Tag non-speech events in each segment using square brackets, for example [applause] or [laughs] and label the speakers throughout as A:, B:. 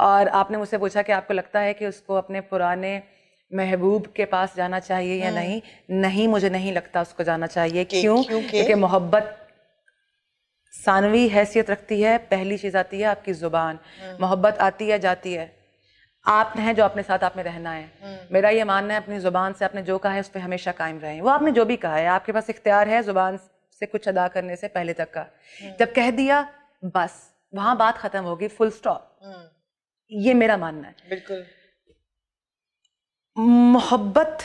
A: और आपने मुझसे पूछा कि आपको लगता है कि उसको अपने पुराने महबूब के पास जाना चाहिए या हम्म। नहीं नहीं मुझे नहीं लगता उसको जाना चाहिए क्यों क्योंकि मोहब्बत सानवी हैसियत रखती है पहली चीज़ आती है आपकी ज़ुबान हम्म। मोहब्बत आती है जाती है आप हैं जो अपने साथ आपने रहना है हम्म। मेरा ये मानना है अपनी ज़ुबान से आपने जो कहा है उस पर हमेशा कायम रहे वो आपने जो भी कहा है आपके पास इख्तियार है ज़ुबान से कुछ अदा करने से पहले तक का जब कह दिया बस वहां बात ख़त्म होगी फुल स्टॉप ये मेरा मानना है बिल्कुल मोहब्बत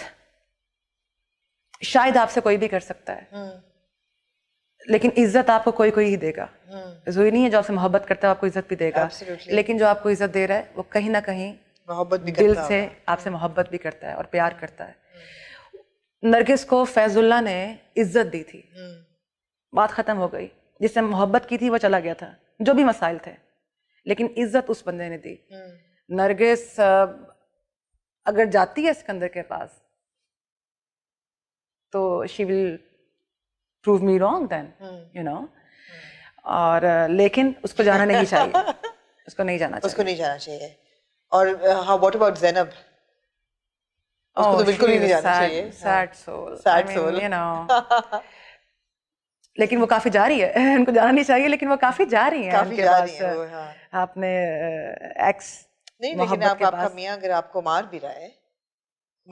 A: शायद आपसे कोई भी कर सकता है
B: हम्म।
A: लेकिन इज्जत आपको कोई कोई ही देगा हम्म। जरूरी नहीं है जो आपसे मोहब्बत करता है आपको इज्जत भी देगा Absolutely. लेकिन जो आपको इज्जत दे रहा है वो कहीं ना कहीं मोहब्बत भी दिल से आपसे मोहब्बत भी करता है और प्यार करता है हम्म। नरगिस को फैजुल्ला ने इज्जत दी थी बात खत्म हो गई जिससे मोहब्बत की थी वो चला गया था जो भी मसाइल थे लेकिन इज्जत उस बंदे ने दी हम्म। नरगिस अगर जाती है सिकंदर के पास तो she will prove me wrong then you know और लेकिन उसको जाना नहीं [laughs] चाहिए उसको नहीं जाना चाहिए उसको नहीं जाना
B: चाहिए और हाउ व्हाट अबाउट ज़ैनब उसको तो oh, बिल्कुल ही नहीं जाना चाहिए sad soul sad soul you know
A: लेकिन वो काफ़ी जा रही
B: है [laughs] उनको जाना नहीं चाहिए लेकिन वो काफ़ी जा रही है काफ़ी जा रही है हाँ। आपने एक्स नहीं लेकिन आप, आपका मियाँ अगर आपको मार भी रहा है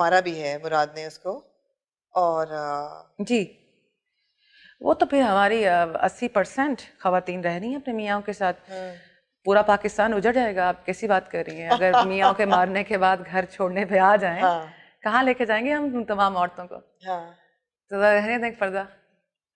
B: मारा भी है मुराद ने उसको और जी
A: वो तो फिर हमारी अस्सी परसेंट खातन रह रही है अपने मियाँ के साथ हाँ। पूरा पाकिस्तान उजड़ जाएगा आप कैसी बात कर रही हैं अगर [laughs] मियाँ के मारने के बाद घर छोड़ने पे आ जाएं हाँ। कहाँ लेके जाएंगे हम तमाम औरतों को हाँ। तो रहने
B: दें पर्दा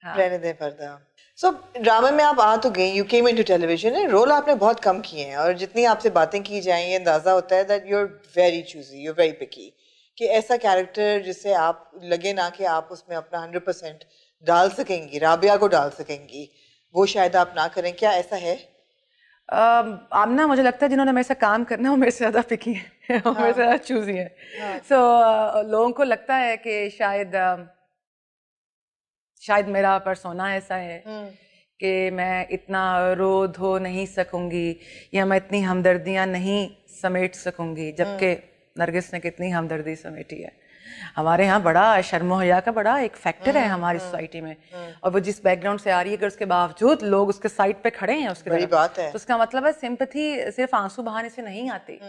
B: हाँ। रहने दें पर्दा सो so, ड्रामा में आप आ तो गई you came into television and role आपने बहुत कम किए हैं और जितनी आपसे बातें की जाए ये अंदाज़ा होता है that you are very choosy you very picky कि ऐसा कैरेक्टर जिससे आप लगे ना कि आप उसमें अपना हंड्रेड परसेंट डाल सकेंगी राबिया को डाल सकेंगी वो शायद आप ना करें क्या ऐसा है आप ना मुझे लगता है जिन्होंने मेरे साथ
A: काम करना वो मेरे से ज़्यादा पिकी है
B: हाँ. मेरे से ज़्यादा चूजी है सो हाँ. so, लोगों को लगता
A: है कि शायद शायद मेरा परसोना ऐसा है हम्म। कि मैं इतना रो धो नहीं सकूंगी या मैं इतनी हमदर्दियाँ नहीं समेट सकूंगी जबकि हम्म। नरगिस ने कितनी हमदर्दी समेटी है हमारे यहाँ बड़ा शर्मोहया का बड़ा एक फैक्टर है हम्म, हमारी सोसाइटी में और वो जिस बैकग्राउंड से आ रही है अगर उसके बावजूद लोग उसके साइड पे खड़े हैं उसके बात है तो उसका मतलब है सिंपथी सिर्फ आंसू बहाने से नहीं आती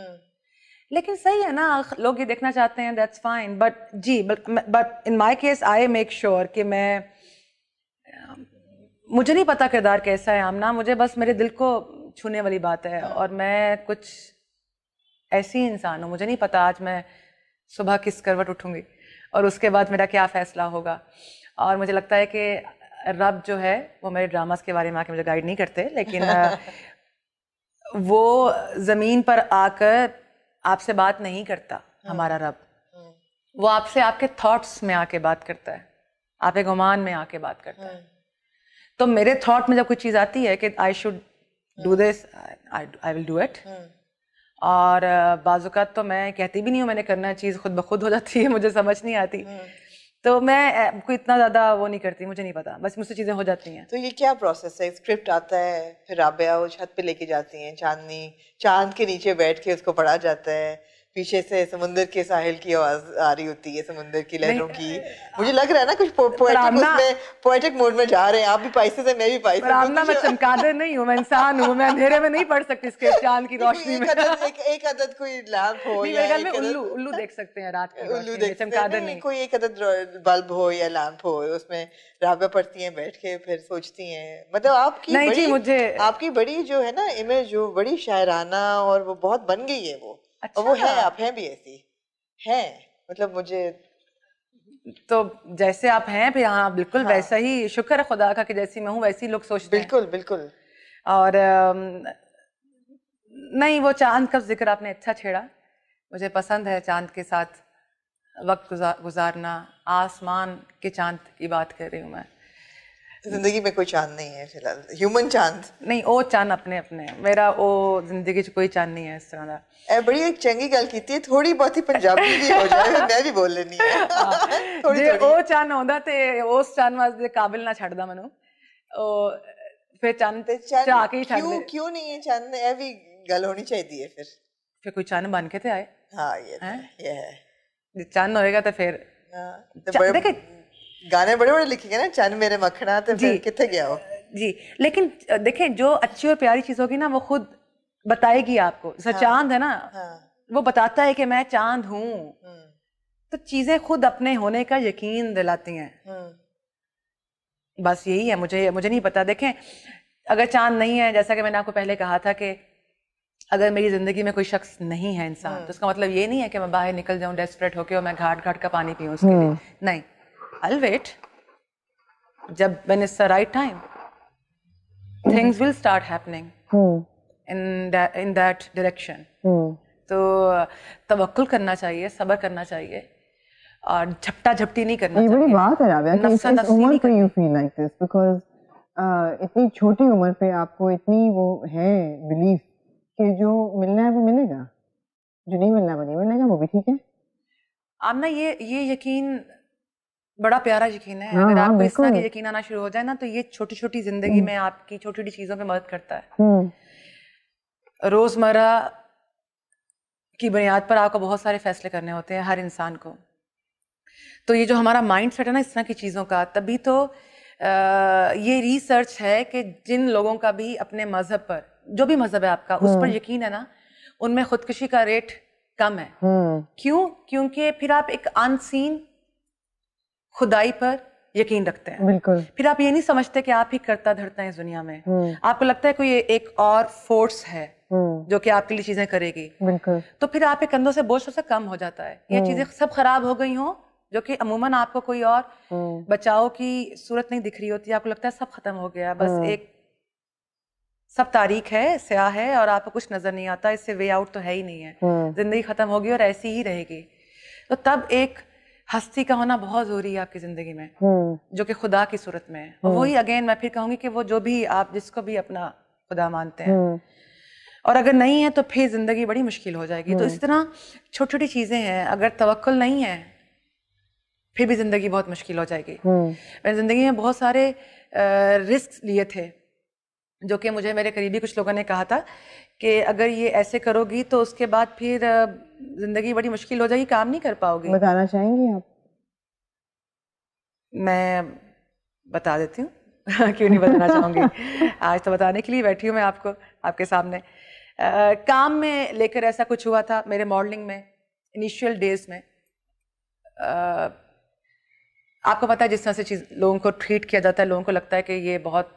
A: लेकिन सही है ना लोग ये देखना चाहते हैं दैट्स फाइन बट जी but in my case I make sure कि मैं मुझे नहीं पता किरदार कैसा है आमना मुझे बस मेरे दिल को छूने वाली बात है हाँ। और मैं कुछ ऐसी इंसान हूँ मुझे नहीं पता आज मैं सुबह किस करवट उठूँगी और उसके बाद मेरा क्या फ़ैसला होगा और मुझे लगता है कि रब जो है वो मेरे ड्रामास के बारे में आके मुझे गाइड नहीं करते लेकिन [laughs] वो ज़मीन पर आकर आपसे बात नहीं करता हाँ। हमारा रब हाँ। वो आपसे आपके थॉट्स में आके बात करता है आपके गुमान में आके बात करता है तो मेरे थॉट में जब कोई चीज़ आती है कि I should do this I will do it और बाजुकात तो मैं कहती भी नहीं हूँ मैंने करना चीज़ खुद ब खुद हो जाती है [laughs] मुझे समझ नहीं आती तो मैं कोई इतना ज़्यादा वो नहीं करती मुझे नहीं पता बस मुझसे चीज़ें हो जाती हैं
B: तो ये क्या प्रोसेस है स्क्रिप्ट आता है फिर राबिया वो छत पे लेके जाती हैं चांदनी चांद के नीचे बैठ के उसको पढ़ा जाता है पीछे से समुंदर के साहिल की आवाज आ रही होती है समुंदर की लहरों की मुझे लग रहा है ना कुछ पो, पोएटिक उसमें पोएटिक मोड में जा रहे हैं आप भी पाइसे से मैं भी पाइसे पर आमना मैं चमकादर नहीं हूँ मैं इंसान हूँ मैं अंधेरे में नहीं पढ़ सकती इसके चांद की रोशनी में एक एक अदद कोई लैंप हो या एक में उल्लू उल्लू देख सकते हैं रात की उल्लू देख चमकादर नहीं कोई एक अदद बल्ब हो या लैंप हो उसमें राबा पढ़ती हैं बैठ के फिर सोचती हैं मतलब आपकी नहीं बड़ी, मुझे आपकी बड़ी जो है ना इमेज जो बड़ी शायराना और वो बहुत बन गई है वो अच्छा। वो है आप हैं भी ऐसी हैं मतलब मुझे
A: तो जैसे आप हैं फिर हाँ बिल्कुल हाँ। वैसा ही शुक्र है खुदा का कि जैसी मैं हूँ वैसी लोग सोचते बिल्कुल हैं। बिल्कुल और नहीं वो चांद का जिक्र आपने अच्छा छेड़ा मुझे पसंद है चांद के साथ वक्त गुजार, गुजारना आसमान के चांद की बात कर रही हूँ मैं
B: जिंदगी में कोई चांद नहीं है फिलहाल
A: ह्यूमन चांद नहीं वो चांद अपने अपने मेरा वो जिंदगी कोई चांद नहीं है इस तरह
B: का बड़ी एक चंगी गल की थोड़ी बहुत ही पंजाबी भी हो जाए मैं भी बोल लेनी है वो [laughs] हाँ।
A: चांद आंदा ते उस चांद वास्ते काबिल ना छड़दा मनु ओ फिर चांद
B: ते चा के छड़ क्यों क्यों नहीं है चांद ने भी गल होनी चाहिए फिर
A: फिर कोई चांद बन के ते आए हां तो ये है ये चांद होएगा तो फिर हां तो गाने बड़े बड़े लिखे गए ना चन मेरे मखना तो जी कितने गया हो जी लेकिन देखें जो अच्छी और प्यारी चीज़ होगी ना वो खुद बताएगी आपको जैसा हाँ, चांद है ना हाँ, वो बताता है कि मैं चांद हूँ हम्म। तो चीज़ें खुद अपने होने का यकीन दिलाती हैं
B: हम्म।
A: बस यही है मुझे मुझे नहीं पता देखें अगर चांद नहीं है जैसा कि मैंने आपको पहले कहा था कि अगर मेरी ज़िंदगी में कोई शख्स नहीं है इंसान हम्म। तो उसका मतलब ये नहीं है कि मैं बाहर निकल जाऊँ डेस्परेट होकर और मैं घाट घाट का पानी पीऊँ उसके लिए नहीं I'll wait. Jab, when it's the right time, things will start happening hmm. in that in that direction. Hmm. तो तवक्ल करना चाहिए सबर करना चाहिए और झपटा झपटी नहीं करना ये बड़ी बात है राबिया कि इस उम्र
B: पे you feel like this because इतनी छोटी उम्र पे आपको इतनी वो है बिलीव कि जो मिलना है वो मिलेगा जो नहीं मिलना वो नहीं मिलेगा वो भी ठीक है
A: आमना ये ये यकीन बड़ा प्यारा यकीन है अगर हाँ, आपको इस तरह की यकीन आना शुरू हो जाए ना तो ये छोटी छोटी जिंदगी हम्म। में आपकी छोटी छोटी चीजों में मदद करता है हम्म। रोजमर्रा की बुनियाद पर आपको बहुत सारे फैसले करने होते हैं हर इंसान को तो ये जो हमारा माइंड सेट है ना इस तरह की चीज़ों का तभी तो आ, ये रिसर्च है कि जिन लोगों का भी अपने मजहब पर जो भी मजहब है आपका उस पर हम्म। यकीन है ना उनमें खुदकुशी का रेट कम है क्यों क्योंकि फिर आप एक अनसीन खुदाई पर यकीन रखते हैं बिल्कुल फिर आप ये नहीं समझते कि आप ही करता धरता है इस दुनिया में हम्म। आपको लगता है कोई एक और फोर्स है हम्म। जो कि आपके लिए चीजें करेगी बिल्कुल तो फिर आपके कंधों से बोझ सबसे कम हो जाता है ये हम्म। चीजें सब खराब हो गई हों जो कि अमूमन आपको कोई और बचाव की सूरत नहीं दिख रही होती आपको लगता है सब खत्म हो गया बस एक सब तारीख है स्याह है और आपको कुछ नजर नहीं आता इससे वे आउट तो है ही नहीं है जिंदगी खत्म होगी और ऐसी ही रहेगी तो तब एक हस्ती का होना बहुत जरूरी है आपकी जिंदगी में हम्म। जो कि खुदा की सूरत में है हम्म। वही अगेन मैं फिर कहूंगी कि वो जो भी आप जिसको भी अपना खुदा मानते हैं हम्म। और अगर नहीं है तो फिर जिंदगी बड़ी मुश्किल हो जाएगी तो इसी तरह छोटी छोटी चीजें हैं अगर तवक्ल नहीं है फिर भी जिंदगी बहुत मुश्किल हो जाएगी मैंने जिंदगी में बहुत सारे रिस्क लिए थे जो कि मुझे मेरे करीबी कुछ लोगों ने कहा था कि अगर ये ऐसे करोगी तो उसके बाद फिर ज़िंदगी बड़ी मुश्किल हो जाएगी काम नहीं कर पाओगी
B: बताना चाहेंगी आप
A: मैं बता देती हूँ [laughs] क्यों नहीं बताना चाहूँगी [laughs] आज तो बताने के लिए बैठी हूँ मैं आपको आपके सामने आ, काम में लेकर ऐसा कुछ हुआ था मेरे मॉडलिंग में इनिशियल डेज में आ, आपको पता है जिस तरह से चीज़ लोगों को ट्रीट किया जाता है लोगों को लगता है कि ये बहुत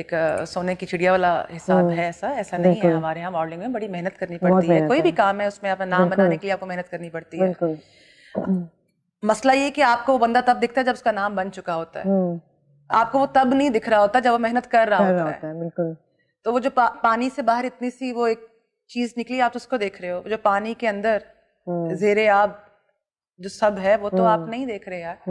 A: एक सोने की चिड़िया वाला हिसाब है ऐसा ऐसा नहीं है हमारे यहाँ मॉडलिंग में बड़ी मेहनत करनी पड़ती है कोई भी काम है उसमें अपना नाम बनाने के लिए आपको मेहनत करनी पड़ती है हम्म। मसला ये कि आपको वो बंदा तब दिखता है जब उसका नाम बन चुका होता है हम्म। आपको वो तब नहीं दिख रहा होता जब वो मेहनत कर रहा होता, है बिल्कुल तो वो जो पानी से बाहर इतनी सी वो एक चीज निकली आप उसको देख रहे हो जो पानी के अंदर हम्म। जेरे आप जो सब है वो तो आप नहीं देख रहे यार